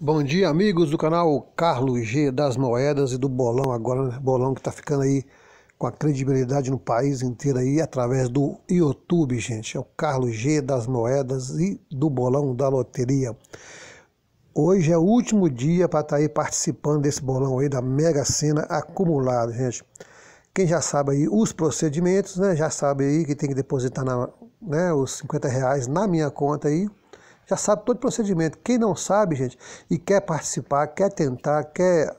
Bom dia, amigos do canal Carlos G das Moedas e do Bolão agora, né? Bolão que tá ficando aí com a credibilidade no país inteiro aí através do YouTube, gente. É o Carlos G das Moedas e do Bolão da Loteria. Hoje é o último dia para estar tá aí participando desse bolão aí da Mega Sena acumulado, gente. Quem já sabe aí os procedimentos, né? Já sabe aí que tem que depositar na, né, os 50 reais na minha conta aí já sabe todo o procedimento. Quem não sabe, gente, e quer participar, quer tentar, quer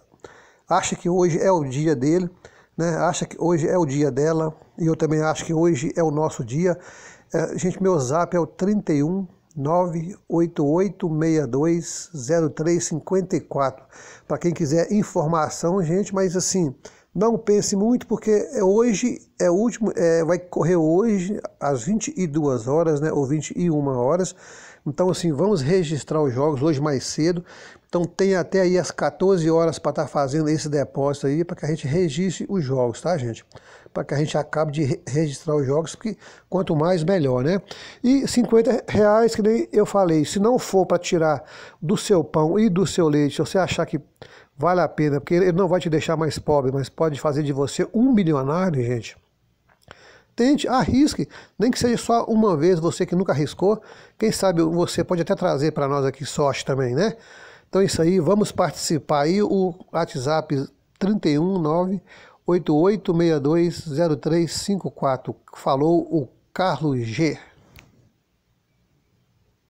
acha que hoje é o dia dele, né? acha que hoje é o dia dela, e eu também acho que hoje é o nosso dia. É, gente, meu zap é o 31 988620354. Para quem quiser informação, gente, mas assim, não pense muito, porque é hoje é o último, é, vai correr hoje às 22 horas, né, ou 21 horas. Então, assim, vamos registrar os jogos hoje mais cedo. Então, tem até aí as 14 horas para estar tá fazendo esse depósito aí, para que a gente registre os jogos, tá, gente? Para que a gente acabe de re registrar os jogos, porque quanto mais, melhor, né? E 50 reais, que nem eu falei, se não for para tirar do seu pão e do seu leite, se você achar que vale a pena, porque ele não vai te deixar mais pobre, mas pode fazer de você um bilionário, gente. Tente, arrisque, nem que seja só uma vez, você que nunca arriscou. Quem sabe você pode até trazer para nós aqui sorte também, né? Então é isso aí, vamos participar aí. O WhatsApp 319 88620354. Falou o Carlos G.